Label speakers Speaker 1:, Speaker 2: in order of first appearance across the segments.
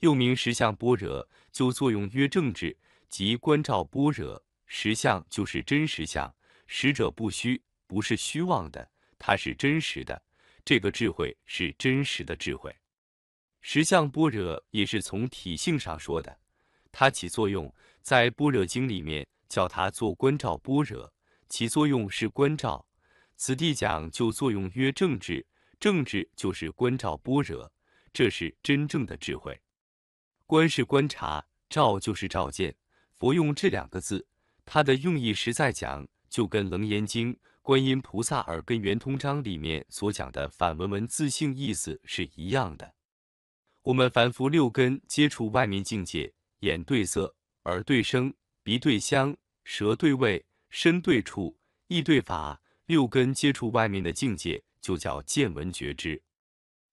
Speaker 1: 又名实相般若，就作用曰正智，即观照般若。实相就是真实相，实者不虚，不是虚妄的，它是真实的。这个智慧是真实的智慧。实相般若也是从体性上说的，它起作用，在般若经里面叫它做观照般若，起作用是观照。此地讲就作用曰正智，正智就是观照般若，这是真正的智慧。观是观察，照就是照见。佛用这两个字，它的用意实在讲，就跟《楞严经》观音菩萨耳根圆通章里面所讲的反文文自性意思是一样的。我们凡夫六根接触外面境界，眼对色，耳对声，鼻对香，舌对味，身对触，意对法，六根接触外面的境界，就叫见闻觉知。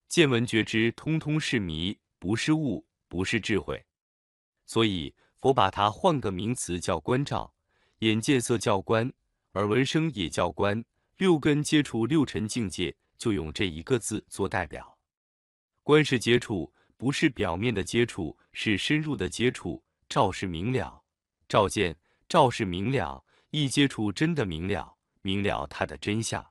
Speaker 1: 见闻觉知通通是迷，不是悟。不是智慧，所以佛把它换个名词叫观照。眼见色叫观，耳闻声也叫观。六根接触六尘境界，就用这一个字做代表。观是接触，不是表面的接触，是深入的接触。照是明了，照见，照是明了，一接触真的明了，明了它的真相。